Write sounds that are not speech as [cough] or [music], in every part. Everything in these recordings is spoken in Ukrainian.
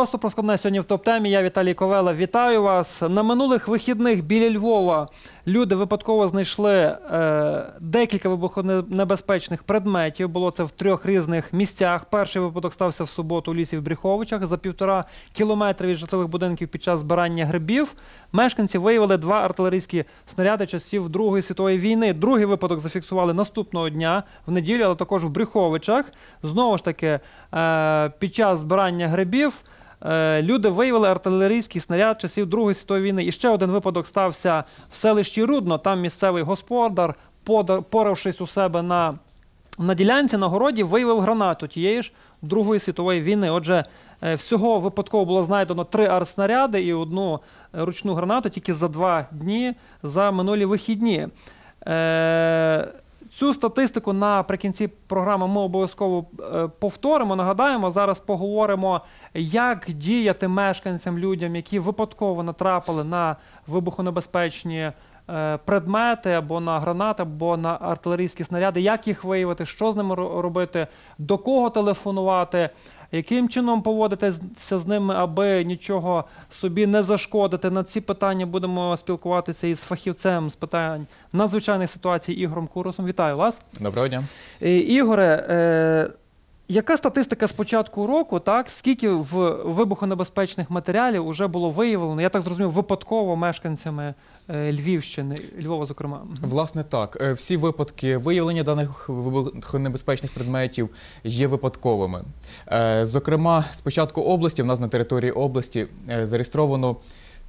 Просто про складне сьогодні в топ-темі. Я Віталій Ковела. Вітаю вас. На минулих вихідних біля Львова люди випадково знайшли е, декілька вибухонебезпечних предметів. Було це в трьох різних місцях. Перший випадок стався в суботу у лісі в Бріховичах. За півтора кілометра від житлових будинків під час збирання грибів мешканці виявили два артилерійські снаряди часів Другої світової війни. Другий випадок зафіксували наступного дня в неділю, але також в Бріховичах. Знову ж таки, е, під час збирання грибів. Е, люди виявили артилерійський снаряд часів Другої світової війни. І ще один випадок стався в селищі Рудно. Там місцевий господар, поравшись у себе на на ділянці на городі, виявив гранату тієї ж Другої світової війни. Отже, е, всього випадково було знайдено три артснаряди і одну ручну гранату тільки за два дні за минулі вихідні. Е, Цю статистику наприкінці програми ми обов'язково е, повторимо. Нагадаємо, зараз поговоримо, як діяти мешканцям людям, які випадково натрапили на вибухонебезпечні е, предмети або на гранати, або на артилерійські снаряди, як їх виявити, що з ними робити, до кого телефонувати яким чином поводитися з ними, аби нічого собі не зашкодити. На ці питання будемо спілкуватися із фахівцем з питань надзвичайних ситуацій Ігорем Курусом. Вітаю вас. Доброго дня, е, Ігоре. Е, яка статистика з початку року, так скільки в вибухонебезпечних матеріалів вже було виявлено? Я так зрозумів, випадково мешканцями Е, Львівщини, Львова, зокрема, власне так. Е, всі випадки виявлення даних небезпечних предметів є випадковими. Е, зокрема, з початку області в нас на території області зареєстровано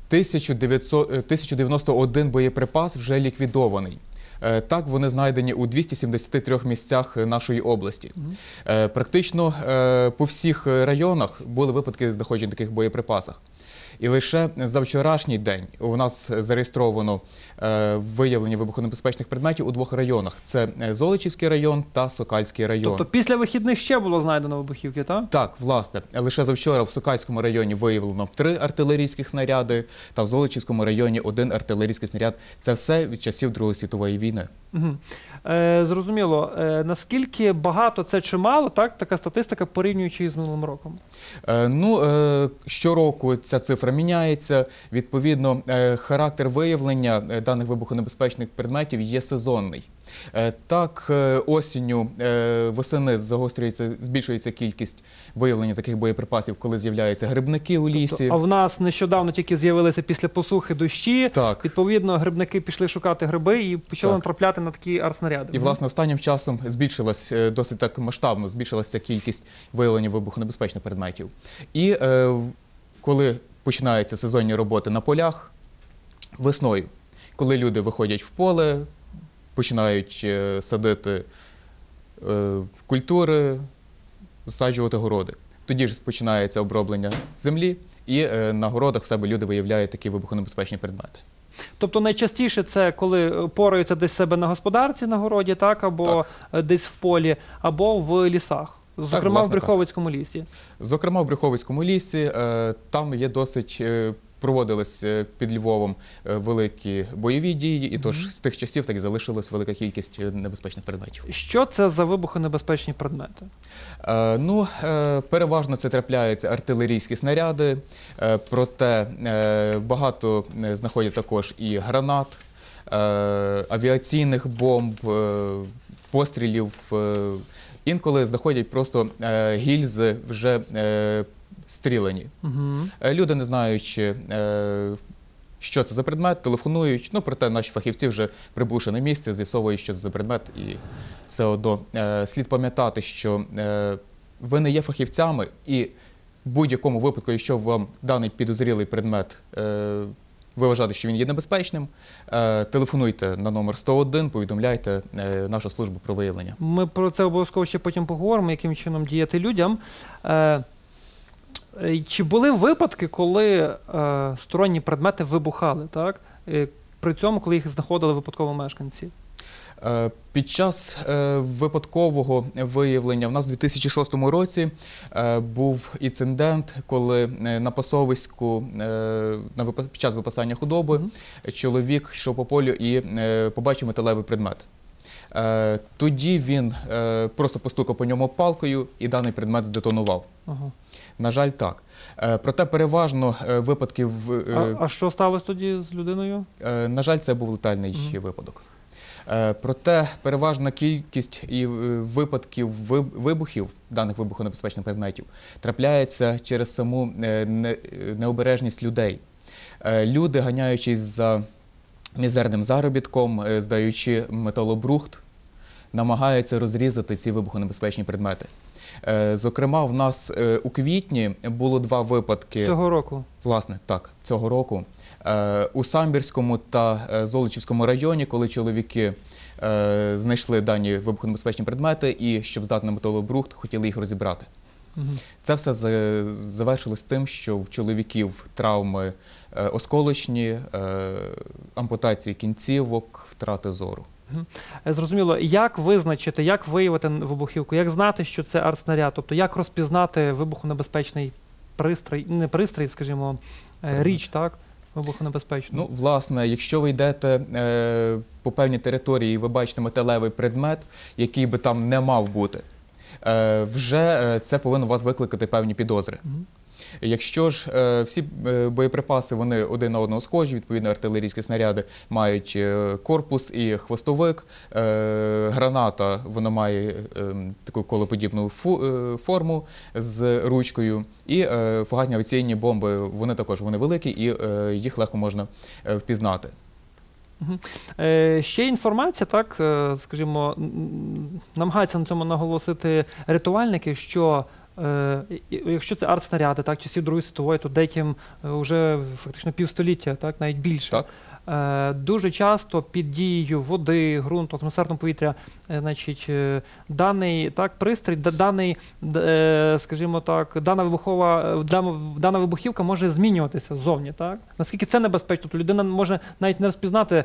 1091 боєприпас вже ліквідований. Так, вони знайдені у 273 місцях нашої області. Практично по всіх районах були випадки знаходження таких боєприпасах. І лише за вчорашній день у нас зареєстровано Е, виявлення вибухонебезпечних предметів у двох районах: це е, Золочівський район та Сокальський район. Тобто після вихідних ще було знайдено вибухівки, так? Так, власне. Лише завчора в Сокальському районі виявлено три артилерійські снаряди, та в Золочівському районі один артилерійський снаряд. Це все від часів Другої світової війни. Угу. Е, Зрозуміло, е, наскільки багато це чи мало, так така статистика, порівнюючи з минулим роком. Е, ну е, щороку ця цифра міняється. Відповідно, е, характер виявлення. Е, даних вибухонебезпечних предметів є сезонний. Е, так, е, осінню е, восени загострюється, збільшується кількість виявлення таких боєприпасів, коли з'являються грибники у тобто, лісі. Тобто, а в нас нещодавно тільки з'явилися після посухи дощі. Так відповідно, грибники пішли шукати гриби і почали натрапляти на такі арснаряди. І власне останнім часом збільшилась досить так масштабно, збільшилася кількість виявлення вибухонебезпечних предметів. І коли починаються сезонні роботи на полях весною коли люди виходять в поле, починають е, садити е, культури, засаджувати городи. Тоді ж починається оброблення землі, і е, на городах в себе люди виявляють такі вибухонебезпечні предмети. Тобто найчастіше це коли пораються десь себе на господарці на городі, так або так. десь в полі, або в лісах, зокрема так, власне, в Брюховицькому так. лісі. Зокрема, в Бриховицькому лісі там є досить проводились е, під Львовом е, великі бойові дії, і тож з тих часів так і залишилась велика кількість е, небезпечних предметів. Що це за вибухонебезпечні предмети? ну переважно це трапляються артилерійські снаряди, проте е, багато знаходять також і гранат, авіаційних бомб, пострілів. інколи знаходять просто гільзи вже. Е, стрілені. Угу. Люди не знаючи. Е, що це за предмет, телефонують, ну проте наші фахівці вже прибувши на місце, з'ясовують, що це за предмет, і все одно е, слід пам'ятати, що ви не є фахівцями, і в будь-якому випадку, якщо вам даний підозрілий предмет, е, ви вважаєте, що він є небезпечним, телефонуйте на номер 101, повідомляйте нашу службу про виявлення. Ми про це обов'язково ще потім поговоримо, яким чином діяти людям. Е, чи були випадки, коли е, сторонні предмети вибухали, так? Е, При цьому, коли їх знаходили випадково мешканці? Е, Під час е, випадкового виявлення в нас у 2006 році е, був інцидент, коли е, на пасовиську е, на вип... під час випасання худоби mm -hmm. чоловік йшов по полю і е, побачив металевий предмет. Е, тоді він е, просто постукав по ньому палкою і даний предмет здетонував. Ага. На жаль, так. Е, проте переважно е, випадків е, а, що сталося тоді з людиною? На жаль, це був летальний випадок. Проте переважна кількість випадків вибухів даних вибухонебезпечних предметів трапляється через саму необережність людей. Люди, ганяючись за мізерним заробітком, здаючи металобрухт, намагаються розрізати ці вибухонебезпечні предмети. Е, зокрема, в нас е, у квітні було два випадки цього року. Власне, так цього року е, у Самбірському та Золочівському районі, коли чоловіки знайшли дані вибухонебезпечні предмети і щоб здати на металобрухт, хотіли їх розібрати. Це все завершилось тим, що в чоловіків травми осколочні, ампутації кінцівок, втрати зору. Е, зрозуміло, як визначити, як виявити вибухівку, як знати, що це артснаряд, тобто як розпізнати вибухонебезпечний пристрій, не пристрій, скажімо, е, річ, так? Вибухонебезпечно. Ну, власне, якщо ви йдете е, по певній території, і ви бачите металевий предмет, який би там не мав бути, е, вже е, це повинно вас викликати певні підозри. Угу. Якщо ж е, всі е, боєприпаси вони один на одного схожі, відповідно, артилерійські снаряди мають е, корпус і хвостовик, граната вона має таку колоподібну форму з ручкою, і фугасні авіаційні бомби вони також вони великі і їх легко можна впізнати. Ще інформація, так скажімо, намагається на цьому наголосити рятувальники, що Е, якщо це артснаряди, снаряди, так часів Другої світової, то деяким вже е, фактично півстоліття, так навіть більше. Так. Е, дуже часто під дією води, ґрунту, атмосферного повітря, е, значить, е, даний так, пристрій, даний, скажімо так, дана вибухова, дана вибухівка може змінюватися ззовні. Так? Наскільки це небезпечно, то тобто людина може навіть не розпізнати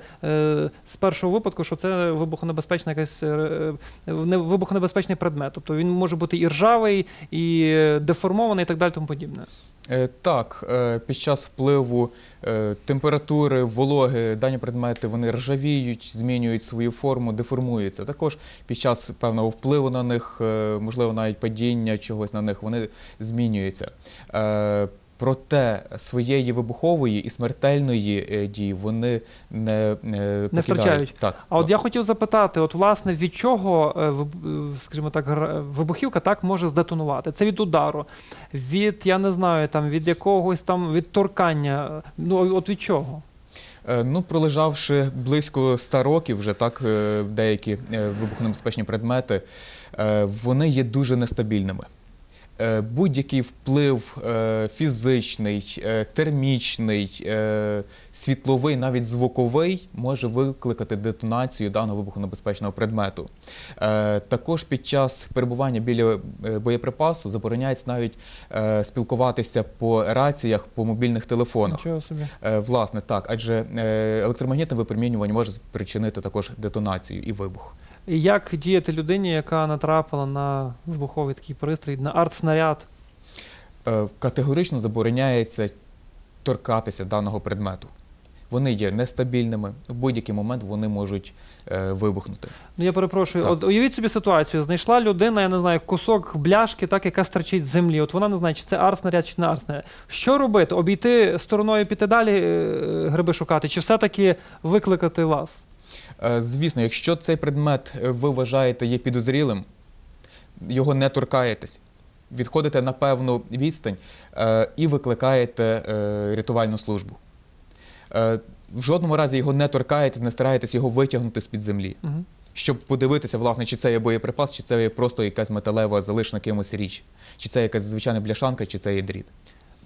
з першого випадку, що це вибухонебезпечна якась вибухонебезпечний предмет. Тобто він може бути і ржавий, і деформований, і так далі тому подібне. Е, так, е, під час впливу е, температури, вологи дані предмети вони ржавіють, змінюють свою форму, деформуються. Також під час певного впливу на них, можливо, навіть падіння чогось на них, вони змінюються. Проте своєї вибухової і смертельної е, дії вони не е, не, втрачають. Так а от я хотів запитати: от власне від чого е, скажімо так, вибухівка так може здетонувати? Це від удару, від я не знаю, там від якогось там від торкання. Ну от від чого? Ну, пролежавши близько ста років, вже так деякі вибухонебезпечні предмети, вони є дуже нестабільними. Е, будь-який вплив е, фізичний, е, термічний, світловий, навіть звуковий, може викликати детонацію даного вибухонебезпечного предмету. Також під час перебування біля боєприпасу забороняється навіть спілкуватися по раціях, по мобільних телефонах. Нічого собі. Власне, так, адже електромагнітне випромінювання може спричинити також детонацію і вибух як діяти людині, яка натрапила на вибуховий такий пристрій, на артснаряд? Е, категорично забороняється торкатися даного предмету. Вони є нестабільними, в будь-який момент вони можуть е, вибухнути. Ну я перепрошую, Так. от уявіть собі ситуацію. Знайшла людина, я не знаю, кусок бляшки, так яка стерчить з землі. От вона не знає, чи це арснаряд, чи не арснаряд. Що робити? Обійти стороною піти далі е, гриби шукати, чи все-таки викликати вас? Е, звісно, якщо цей предмет е, ви вважаєте є підозрілим, його не торкаєтесь, відходите на певну відстань е, і викликаєте рятувальну службу. В жодному разі його не торкаєтесь, не стараєтесь його витягнути з-під землі, щоб подивитися, власне, чи це є боєприпас, чи це є просто якась металева залишена кимось річ, чи це якась звичайна бляшанка, чи це є дріт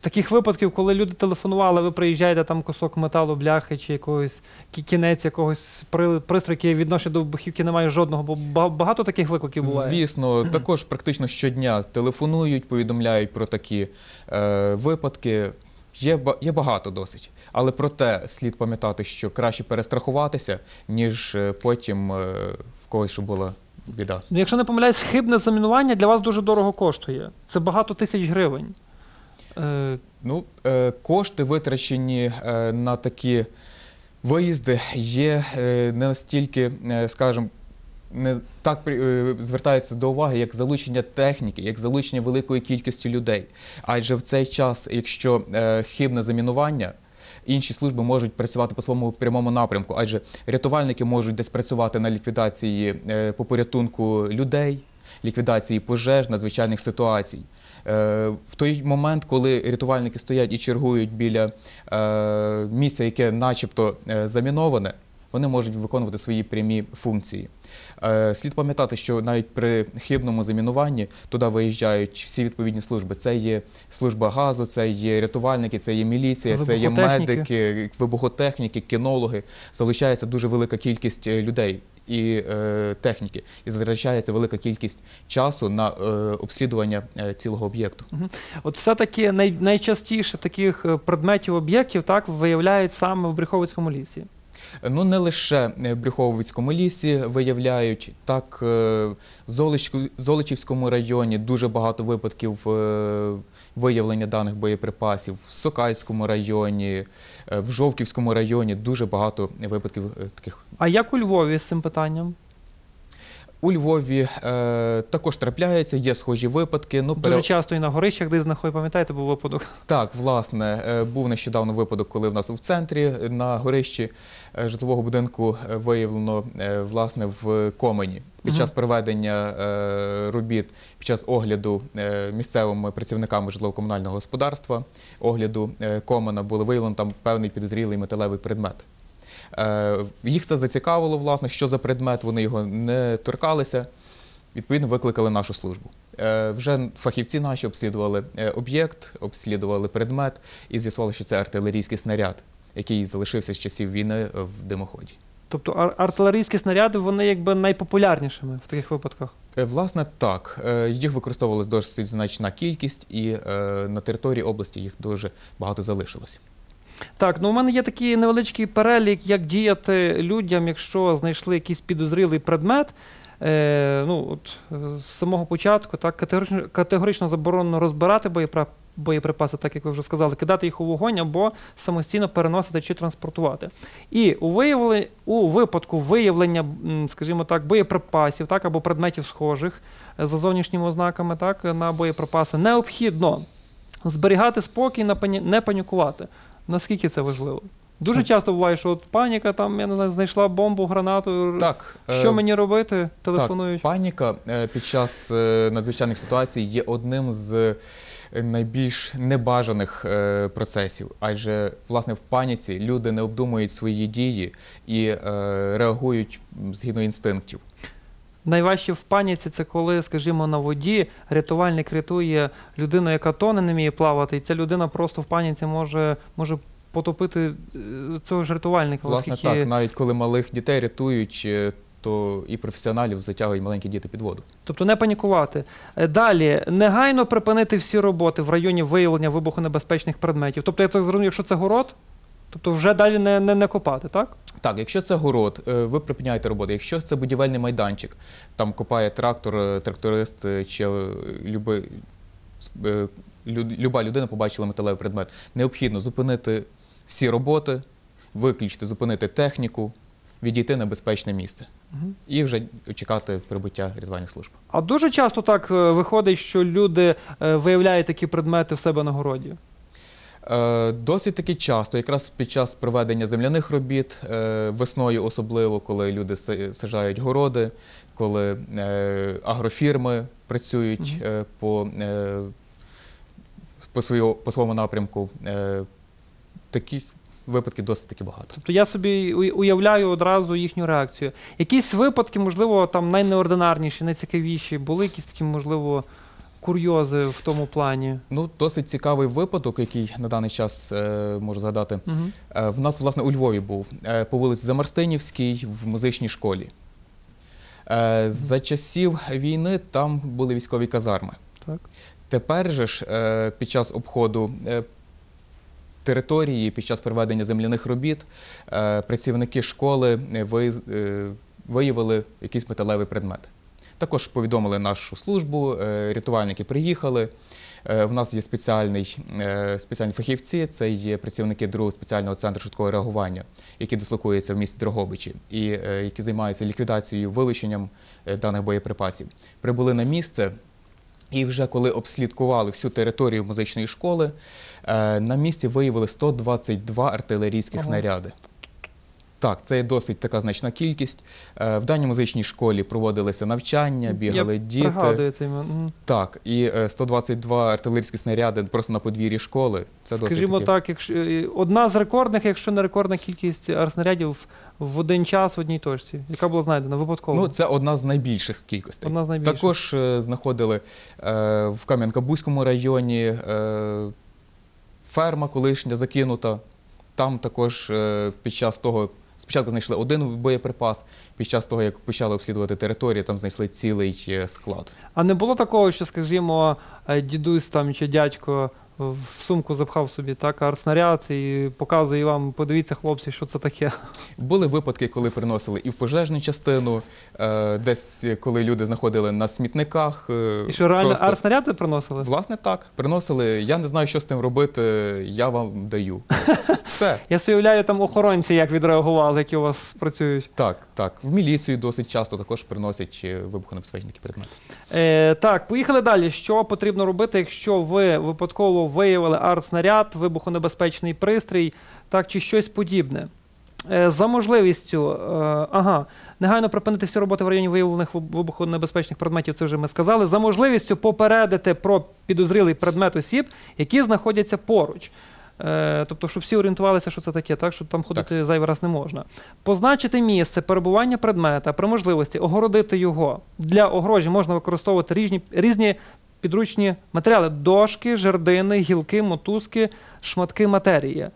таких випадків, коли люди телефонували, ви приїжджаєте, там кусок металу, бляхи чи якогось кінець якогось пристрою, який відношення до вибухівки, немає жодного, бо багато таких викликів буває. Звісно, [clears throat] також практично щодня телефонують, повідомляють про такі е, випадки. Є є багато досить, але проте слід пам'ятати, що краще перестрахуватися, ніж е, потім е, в когось що була біда. Ну, якщо не помиляюсь, хибне замінування для вас дуже дорого коштує. Це багато тисяч гривень. Е, ну, е, Кошти витрачені е, на такі виїзди є не настільки, скажімо, не так звертається до уваги як залучення техніки, як залучення великої кількості людей. Адже в цей час, якщо хибне замінування, інші служби можуть працювати по своєму прямому напрямку, адже рятувальники можуть десь працювати на ліквідації по порятунку людей, ліквідації пожеж, надзвичайних ситуацій. Е, в той момент, коли рятувальники стоять і чергують біля е, місця, яке начебто е, заміноване, вони можуть виконувати свої прямі функції. Слід пам'ятати, що навіть при хибному замінуванні туди виїжджають всі відповідні служби. Це є служба газу, це є рятувальники, це є міліція, це є медики, вибухотехніки, кінологи. залишається дуже велика кількість людей і е, техніки, і затрачається велика кількість часу на е, обслідування е, цілого об'єкту. От все таки най, найчастіше таких предметів об'єктів так виявляють саме в Бріховицькому лісі. Ну не лише в Бріховицькому лісі виявляють так в Золичівському районі дуже багато випадків виявлення даних боєприпасів в Сокальському районі, е, в Жовківському районі дуже багато випадків е, таких. А як у Львові з цим питанням? У Львові е, також трапляється, є схожі випадки. Ну, пере... Дуже часто і на горищах, де знаходять, пам'ятаєте, був випадок? Так, власне, е, був нещодавно випадок, коли в нас в центрі е, на горищі е, житлового будинку е, виявлено е, власне в комені. Під час проведення е, робіт, під час огляду е, місцевими працівниками житлово-комунального господарства, огляду е, комена було виявлено там певний підозрілий металевий предмет. Е, їх це зацікавило, власне, що за предмет, вони його не торкалися. Відповідно, викликали нашу службу. Е, вже фахівці наші обслідували е, об'єкт, обслідували предмет і з'ясували, що це артилерійський снаряд, який залишився з часів війни в димоході. Тобто ар артилерійські снаряди вони якби найпопулярнішими в таких випадках? Власне, так. Їх використовувалася досить значна кількість, і на території області їх дуже багато залишилось. Так, ну у мене є такий невеличкий перелік, як діяти людям, якщо знайшли якийсь підозрілий предмет. Е, ну, от, З самого початку так категорично категорично заборонено розбирати боєприпаси, так як ви вже сказали, кидати їх у вогонь або самостійно переносити чи транспортувати. І у виявили, у випадку виявлення, скажімо так, боєприпасів так, або предметів схожих е, за зовнішніми ознаками так, на боєприпаси, необхідно зберігати спокій, не панікувати наскільки це важливо. Дуже ну. часто буває, що от паніка, там я не знаю, знайшла бомбу, гранату. Так, що е мені робити? Телефонують. Так, Паніка е, під час е, надзвичайних ситуацій є одним з е, найбільш небажаних процесів, адже власне в паніці люди не обдумують свої дії і реагують згідно інстинктів. Найважче в паніці це коли, скажімо, на воді рятувальник рятує людину, яка тоне не вміє плавати, і ця людина просто в паніці може може потопити е, цього ж рятувальника. Власне оскільки... так, навіть коли малих дітей рятують, е, то і професіоналів затягують маленькі діти під воду. Тобто не панікувати. Е, далі негайно припинити всі роботи в районі виявлення вибухонебезпечних предметів. Тобто, я так зрозумів, якщо це город, тобто вже далі не, не, не копати, так? Так, якщо це город, е, ви припиняєте роботу. Якщо це будівельний майданчик, там копає трактор, е, тракторист е, чи люби, люба людина побачила металевий предмет, необхідно зупинити всі роботи, виключити, зупинити техніку, відійти на безпечне місце і вже чекати прибуття рятувальних служб. А дуже часто так виходить, що люди виявляють такі предмети в себе на городі. Е, досить таки часто, якраз під час проведення земляних робіт, е, весною, особливо, коли люди сажають городи, коли е, агрофірми працюють по по, свою, по своєму напрямку, таких випадків досить таки багато. Тобто я собі уявляю одразу їхню реакцію. Якісь випадки, можливо, там найнеординарніші, найцікавіші, були якісь такі, можливо курйози в тому плані? Ну, досить цікавий випадок, який на даний час е, можу згадати. Угу. Е, в нас, власне, у Львові був е, по вулиці Замарстинівській в музичній школі. Е, за часів війни там були військові казарми. Так. Тепер же ж е, під час обходу. Е, Території під час проведення земляних робіт е, працівники школи е, е, виявили якийсь металевий предмет. Також повідомили нашу службу, е, рятувальники приїхали. У е, нас є спеціальний е, спеціальні фахівці, це є працівники другого спеціального центру швидкого реагування, які дислокуються в місті Дрогобичі, і які займаються ліквідацією вилученням даних боєприпасів. Прибули на місце. І вже коли обслідкували всю територію музичної школи, на місці виявили 122 артилерійських снаряди. Так, це є досить така значна кількість. Е, в даній музичній школі проводилися навчання, бігали Я діти. Пригадую цей момент. Так, і 122 е, артилерійські снаряди просто на подвір'ї школи. Це Скажімо досить так, якщо е, одна з рекордних, якщо не рекордна кількість снарядів в один час в одній точці, яка була знайдена випадково. Ну, це одна з найбільших кількостей. Одна з найбільших. Також знаходили в Кам'янка-Бузькому районі ферма колишня закинута. Там також під час того Спочатку знайшли один боєприпас. Під час того, як почали обслідувати територію, там знайшли цілий е, склад. А не було такого, що, скажімо, е, дідусь там чи дядько в сумку запхав собі так арснаряд і показує вам, подивіться, хлопці, що це таке. Були випадки, коли приносили і в пожежну частину, е, десь коли люди знаходили на смітниках. Е, і що реально просто- арснаряди приносили? Власне, так. Приносили, я не знаю, що з тим робити, я вам даю. [laughs] Все. Я собі уявляю, там охоронці як відреагували, які у вас працюють. Так, так. В міліцію досить часто також приносять е, вибухонебезпечні предмети. Е, так, поїхали далі. Що потрібно робити, якщо ви випадково виявили артснаряд, вибухонебезпечний пристрій, так чи щось подібне. Е, за можливістю е, ага, негайно припинити всі роботи в районі виявлених вибухонебезпечних предметів, це вже ми сказали. За можливістю попередити про підозрілий предмет осіб, які знаходяться поруч. Е, тобто, щоб всі орієнтувалися, що це таке, так що там ходити так. зайвий раз не можна. Позначити місце перебування предмета при можливості огородити його для огорожі можна використовувати різні різні підручні матеріали: дошки, жердини, гілки, мотузки, шматки матерії.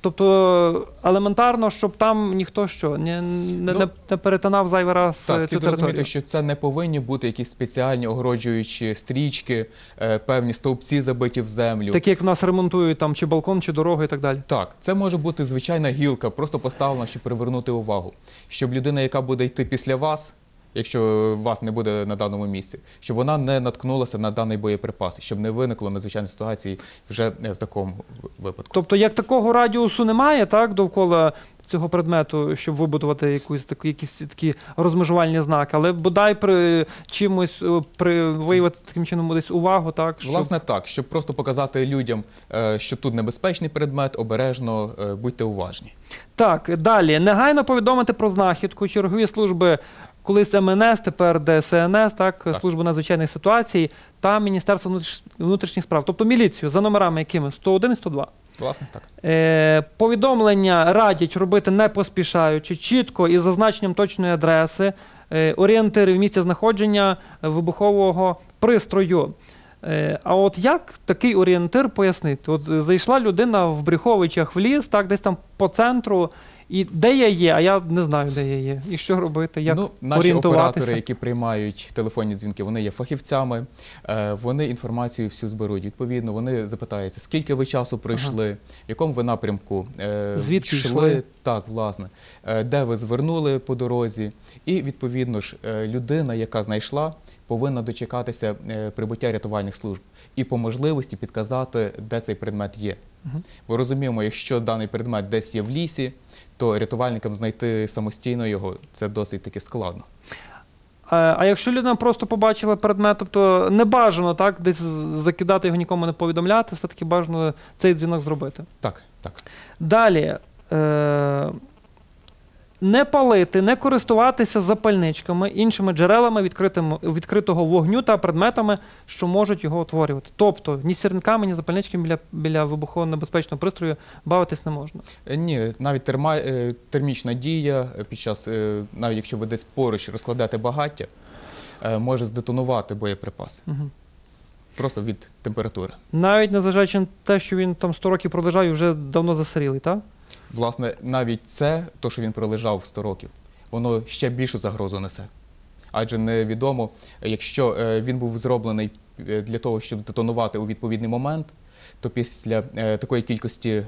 Тобто елементарно, щоб там ніхто що не не, ну, не перетинав зайвий раз е, цю Так, слід розуміти, що це не повинні бути якісь спеціальні огороджуючі стрічки, е, певні стовпці забиті в землю. Такі як в нас ремонтують там чи балкон, чи дорогу і так далі. Так, це може бути звичайна гілка, просто поставлена, щоб привернути увагу, щоб людина, яка буде йти після вас якщо вас не буде на даному місці, щоб вона не наткнулася на даний боєприпас, щоб не виникло надзвичайної ситуації вже е, в такому випадку. Тобто, як такого радіусу немає, так довкола. Цього предмету, щоб вибудувати якусь таку, якісь такі розмежувальні знаки, але бодай при чимось е, при виявити таким чином десь увагу, так щоб... власне так, щоб просто показати людям, е, що тут небезпечний предмет, обережно будьте уважні. Так далі негайно повідомити про знахідку чергові служби колись МНС, тепер ДСНС, так, так. служба надзвичайних ситуацій та Міністерство внутрішніх справ, тобто міліцію за номерами якими 101 і 102. Власне, так. Е, повідомлення радять робити не поспішаючи, чітко і зазначенням точної адреси, е, орієнтири в місці знаходження вибухового пристрою. Е, а от як такий орієнтир пояснити? От зайшла людина в Бріховичах в ліс, так, десь там по центру. І де я є, а я не знаю, де я є. І що робити, як ну, наші оператори, які приймають телефонні дзвінки, вони є фахівцями, е, вони інформацію всю зберуть. Відповідно, вони запитаються, скільки ви часу пройшли, ага. в якому ви напрямку е, Звідки йшли, йшли? Так, власне, е, де ви звернули по дорозі, і відповідно ж людина, яка знайшла. Повинна дочекатися прибуття рятувальних служб і по можливості підказати, де цей предмет є. Угу. Бо розуміємо, якщо даний предмет десь є в лісі, то рятувальникам знайти самостійно його це досить таки складно. Е, а якщо людина просто побачила предмет, тобто не бажано так десь закидати його нікому не повідомляти, все таки бажано цей дзвінок зробити. Так, так. Далі. Е не палити, не користуватися запальничками, іншими джерелами відкритого вогню та предметами, що можуть його утворювати. Тобто ні сірниками, ні запальничками біля біля вибухонебезпечного пристрою бавитись не можна. Е, ні, навіть терма, е, термічна дія е, під час, навіть якщо ви десь поруч розкладаєте багаття, може здетонувати боєприпаси. Угу. Просто від температури. Навіть незважаючи на те, що він там 100 років пролежав і вже давно засирілий так? Власне, навіть це, то, що він пролежав 100 років, воно ще більшу загрозу несе. Адже невідомо, якщо е, він був зроблений е, для того, щоб здетонувати у відповідний момент, то після е, такої кількості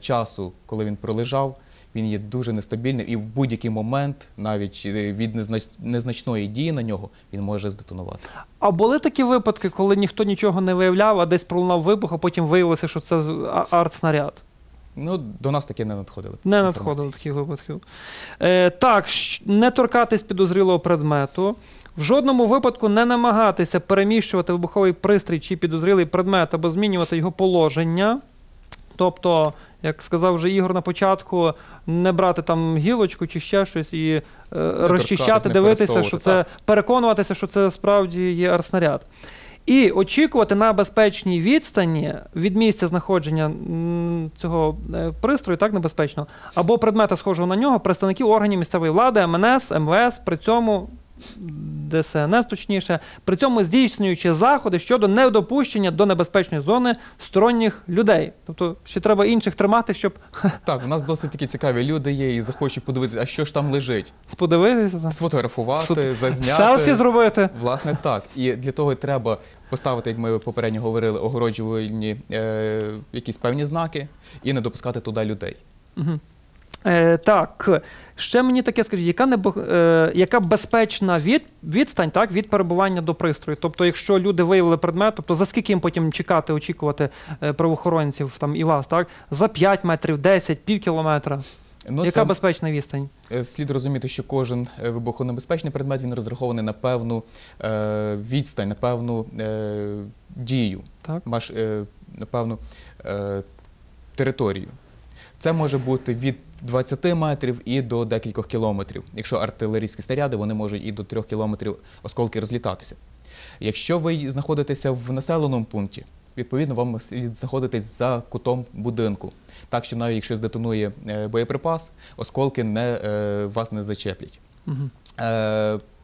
часу, коли він пролежав, він є дуже нестабільним і в будь-який момент, навіть від незначної дії на нього, він може здетонувати. А були такі випадки, коли ніхто нічого не виявляв, а десь пролунав вибух, а потім виявилося, що це артснаряд. Ну, до нас таки не надходили. Не надходили таких випадків. Е, Так, не торкатись підозрілого предмету. В жодному випадку не намагатися переміщувати вибуховий пристрій чи підозрілий предмет або змінювати його положення. Тобто, як сказав вже Ігор на початку, не брати там гілочку чи ще щось і е, розчищати, дивитися, що так. це переконуватися, що це справді є арснаряд. І очікувати на безпечній відстані від місця знаходження цього е, пристрою, так небезпечно або предмета, схожого на нього, представників органів місцевої влади, МНС, МВС, при цьому ДСНС, точніше, при цьому здійснюючи заходи щодо недопущення до небезпечної зони сторонніх людей. Тобто ще треба інших тримати, щоб [laughs] так. У нас досить такі цікаві люди є і захочуть подивитися, а що ж там лежить. Подивитися, сфотографувати, зазняти селфі зробити. Власне так. І для того треба. Поставити, як ми попередньо говорили, огороджувальні е, якісь певні знаки і не допускати туди людей. Угу. Е, Так, ще мені таке скажіть, яка небо, е, яка безпечна від, відстань так, від перебування до пристрою? Тобто, якщо люди виявили предмет, тобто за скільки їм потім чекати, очікувати е, правоохоронців там і вас, так? За 5 метрів, 10, пів кілометра. Ну, Яка це... безпечна відстань? Е, слід розуміти, що кожен е, вибухонебезпечний предмет він розрахований на певну е, відстань, на певну е, дію, так. Маш, е, на певну е, територію. Це може бути від 20 метрів і до декількох кілометрів. Якщо артилерійські снаряди, вони можуть і до 3 кілометрів осколки розлітатися. Якщо ви знаходитеся в населеному пункті, відповідно вам слід знаходитись за кутом будинку, так що навіть якщо здетонує е, боєприпас, осколки не е, вас не зачеплять. Угу.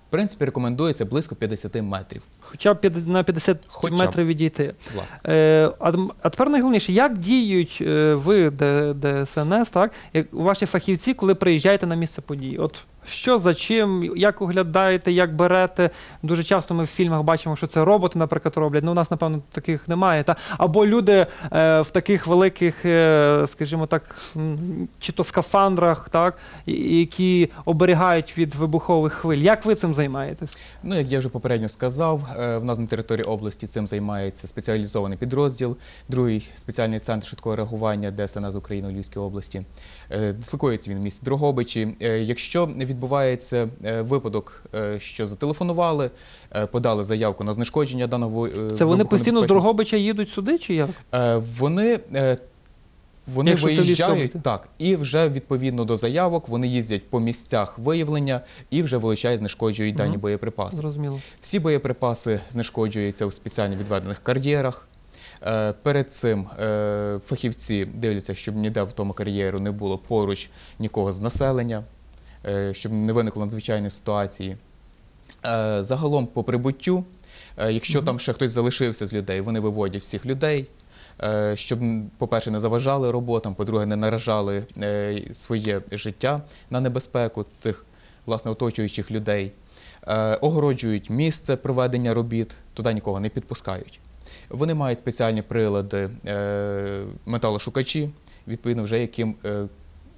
В принципі, рекомендується близько 50 метрів. Хоча б на 50 Хоча б. метрів відійти. Власне. Е, а, а тепер найголовніше, як діють е, ви, Д- ДСНС, так, як ваші фахівці, коли приїжджаєте на місце події? От що за чим, як оглядаєте, як берете. Дуже часто ми в фільмах бачимо, що це роботи, наприклад, роблять. Ну, у нас, напевно, таких немає. Та? Або люди е, в таких великих, е, скажімо так, чи то скафандрах, так, які оберігають від вибухових хвиль. Як ви цим займаєтесь? Ну, як я вже попередньо сказав, е, в нас на території області цим займається спеціалізований підрозділ, другий спеціальний центр швидкого реагування ДСНС України у Львівській області. Е, дислокується він в місті Дрогобичі. Е, якщо відбувається е, випадок, що зателефонували, подали заявку на знешкодження даного це вони постійно з Дрогобича їдуть сюди, чи як вони. Вони виїжджають так, і вже відповідно до заявок вони їздять по місцях виявлення і вже величай знешкоджують дані боєприпаси. Зрозуміло, всі боєприпаси знешкоджуються у спеціально відведених кар'єрах. Е, перед цим е, фахівці дивляться, щоб ніде в тому кар'єру не було поруч нікого з населення, е, щоб не виникло надзвичайної ситуації. Загалом, по прибуттю, якщо там ще хтось залишився з людей, вони виводять всіх людей. Щоб, по-перше, не заважали роботам, по-друге, не наражали своє життя на небезпеку цих власне оточуючих людей, огороджують місце проведення робіт, туди нікого не підпускають. Вони мають спеціальні прилади е, металошукачі, відповідно, вже яким. Е,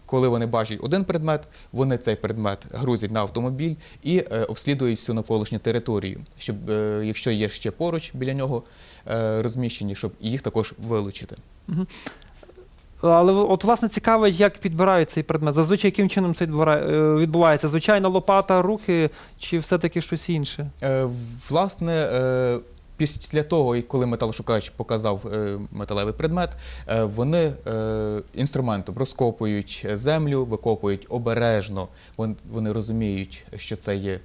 коли вони бачать один предмет, вони цей предмет грузять на автомобіль і е, обслідують всю навколишню територію, щоб якщо є ще поруч біля нього розміщені, щоб їх також вилучити. Але от власне цікаво, як підбирають цей предмет. Зазвичай яким чином це відбувається? Звичайна лопата, руки чи все-таки щось інше? Власне, після того, коли металошукач показав е, металевий предмет, е, вони е, інструментом розкопують землю, викопують обережно. Вони розуміють, що це є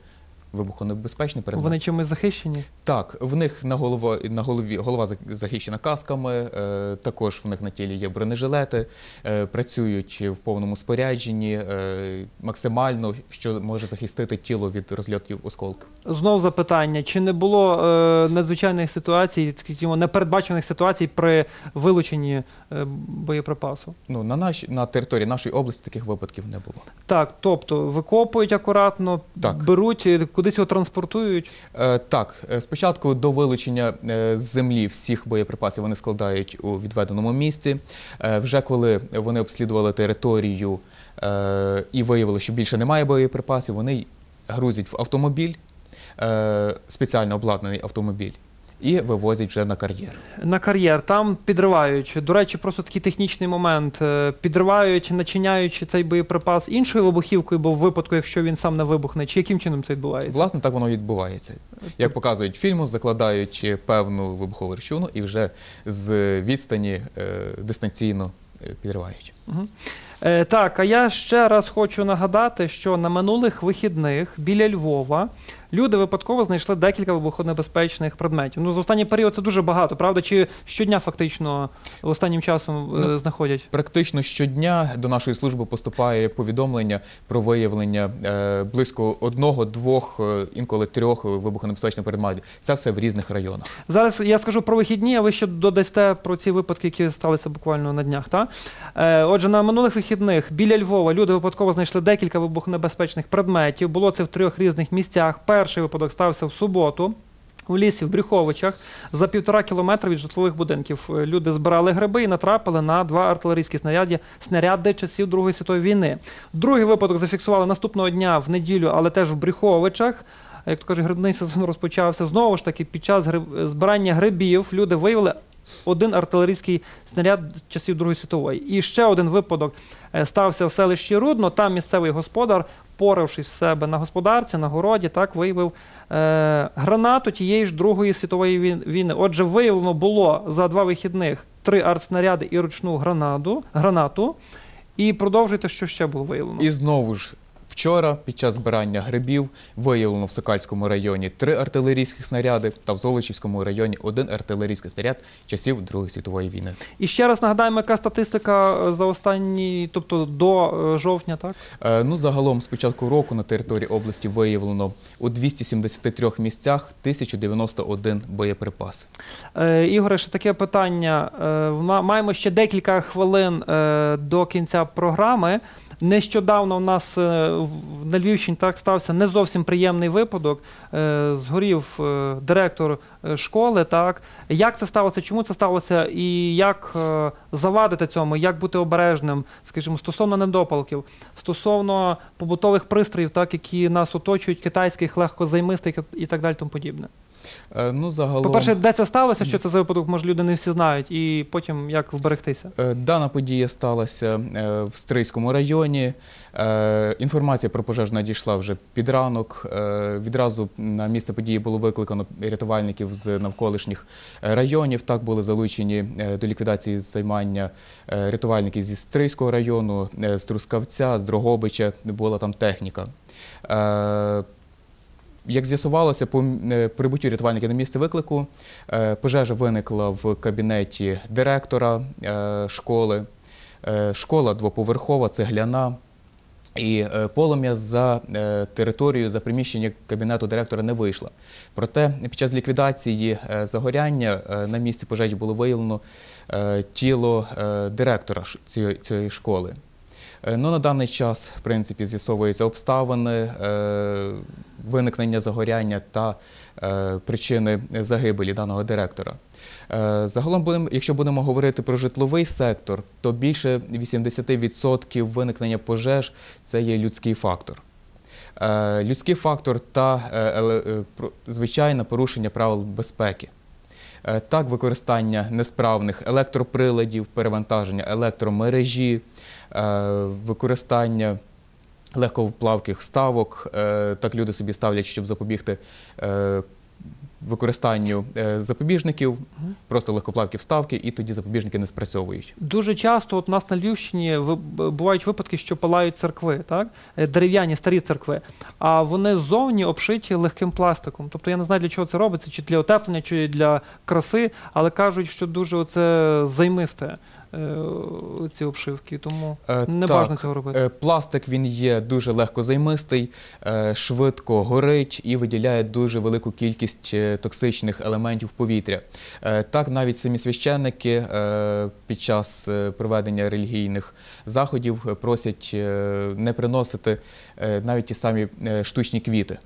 вибухонебезпечні. Перед вони чимось захищені? Так, в них на голово на голові голова захищена касками. Е, також в них на тілі є бронежилети, е, працюють в повному спорядженні е, максимально, що може захистити тіло від розльотів осколків. Знову запитання: чи не було е, надзвичайних ситуацій, скажімо, непередбачених ситуацій при вилученні е, боєприпасу? Ну на наш на території нашої області таких випадків не було. Так, тобто викопують акуратно, так. беруть куди кудись його транспортують? Е, так, е, спочатку до вилучення е, з землі всіх боєприпасів вони складають у відведеному місці. Вже коли вони обслідували територію і виявили, що більше немає боєприпасів, вони грузять в автомобіль, спеціально обладнаний автомобіль і вивозять вже на кар'єр. На кар'єр там підривають. До речі, просто такий технічний момент. Е, підривають, начиняючи цей боєприпас іншою вибухівкою, бо в випадку, якщо він сам не вибухне, чи яким чином це відбувається? Власне, так воно відбувається. Як показують фільму, закладають певну вибухову речуну і вже з відстані е, дистанційно е, підривають. Угу. так, а я ще раз хочу нагадати, що на минулих вихідних біля Львова люди випадково знайшли декілька вибухонебезпечних предметів. Ну, за останній період це дуже багато, правда? Чи щодня фактично останнім часом е, ну, знаходять? Практично щодня до нашої служби поступає повідомлення про виявлення е, близько одного, двох, е, інколи трьох вибухонебезпечних предметів. Це все в різних районах. Зараз я скажу про вихідні, а ви ще додасте про ці випадки, які сталися буквально на днях. Та? отже, на минулих вихідних біля Львова люди випадково знайшли декілька вибухонебезпечних предметів. Було це в трьох різних місцях. Перший випадок стався в суботу. У лісі в Бріховичах за півтора кілометра від житлових будинків е, люди збирали гриби і натрапили на два артилерійські снаряди снаряди часів Другої світової війни. Другий випадок зафіксували наступного дня в неділю, але теж в Бріховичах. Як то каже, грибний сезон [laughs] розпочався знову ж таки. Під час гриб... збирання грибів люди виявили один артилерійський снаряд часів Другої світової. І ще один випадок е, стався в селищі Рудно. Там місцевий господар, порившись в себе на господарці, на городі, так виявив е, гранату тієї ж Другої світової війни. Отже, виявлено було за два вихідних три артснаряди і ручну гранату. гранату. І продовжуйте, що ще було виявлено. І знову ж Вчора під час збирання грибів виявлено в Сокальському районі три артилерійські снаряди та в Золочівському районі один артилерійський снаряд часів Другої світової війни. І ще раз нагадаємо, яка статистика е, за останні, тобто до е, жовтня, так е, ну загалом з початку року на території області виявлено у 273 місцях 1091 боєприпас. Е, Ігоре, ще таке питання. Е, маємо ще декілька хвилин е, до кінця програми. Нещодавно е, в нас на Львівщині так стався не зовсім приємний випадок. Е, згорів е, директор школи. Так як це сталося? Чому це сталося? І як завадити цьому, як бути обережним, скажімо, стосовно недопалків, стосовно побутових пристроїв, так які нас оточують, китайських легкозаймистих і так далі, тому подібне. Е, ну, загалом... По-перше, де це сталося, що це за випадок, може, люди не всі знають, і потім як вберегтися? Е, дана подія сталася е, в Стрийському районі. Інформація про пожежу надійшла вже під ранок. Відразу на місце події було викликано рятувальників з навколишніх районів. Так були залучені до ліквідації займання е, рятувальники зі Стрийського району, з Трускавця, з Дрогобича. Була там техніка. Е, як з'ясувалося, по е, прибуттю рятувальників на місце виклику е, пожежа виникла в кабінеті директора е, школи. Школа двоповерхова, цегляна. І полум'я за територію за приміщення кабінету директора не вийшла. Проте під час ліквідації загоряння на місці пожежі було виявлено тіло директора цієї школи. Е, ну, На даний час, в принципі, з'ясовуються обставини е, виникнення загоряння та е, причини загибелі даного директора. Загалом, якщо будемо говорити про житловий сектор, то більше 80% виникнення пожеж це є людський фактор. Людський фактор та звичайне порушення правил безпеки. Так, використання несправних електроприладів, перевантаження електромережі. Е, використання легковплавких ставок. Е, так люди собі ставлять, щоб запобігти е, використанню запобіжників, просто легкоплавкі вставки, і тоді запобіжники не спрацьовують. Дуже часто от у нас на Львівщині бувають випадки, що палають церкви, так дерев'яні старі церкви, а вони ззовні обшиті легким пластиком. Тобто я не знаю для чого це робиться, чи для отеплення, чи для краси, але кажуть, що дуже це займисте. Е, ці обшивки, тому е, не бажано цього робити. Е, пластик він є дуже легко займистий, швидко горить і виділяє дуже велику кількість токсичних елементів повітря. Так, навіть самі священники під час проведення релігійних заходів просять не приносити навіть ті самі штучні квіти,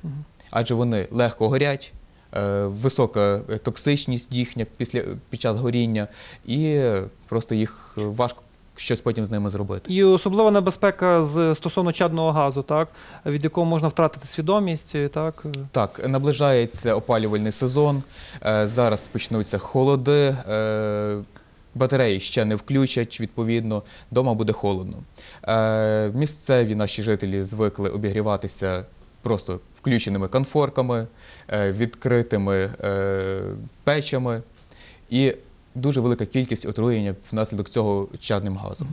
адже вони легко горять. Е, висока токсичність їхня після під час горіння, і просто їх важко. Щось потім з ними зробити, і особлива небезпека з стосовно чадного газу, так від якого можна втратити свідомість, так так наближається опалювальний сезон. Е, зараз почнуться холоди, е, батареї ще не включать. Відповідно, вдома буде холодно. Місцеві наші жителі звикли обігріватися просто включеними конфорками, е, відкритими е, печами. І Дуже велика кількість отруєння внаслідок цього чадним газом.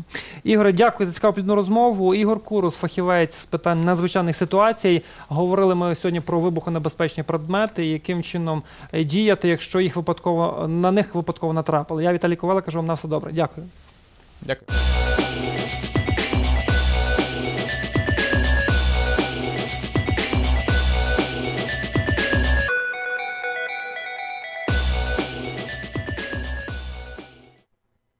Ігоре, дякую за цікаву плідну розмову. Ігор Курус, фахівець з питань надзвичайних ситуацій. Говорили ми сьогодні про вибухонебезпечні предмети, і яким чином е, діяти, якщо їх випадково на них випадково натрапили. Я Віталій Ковала кажу вам на все добре. Дякую. Дякую.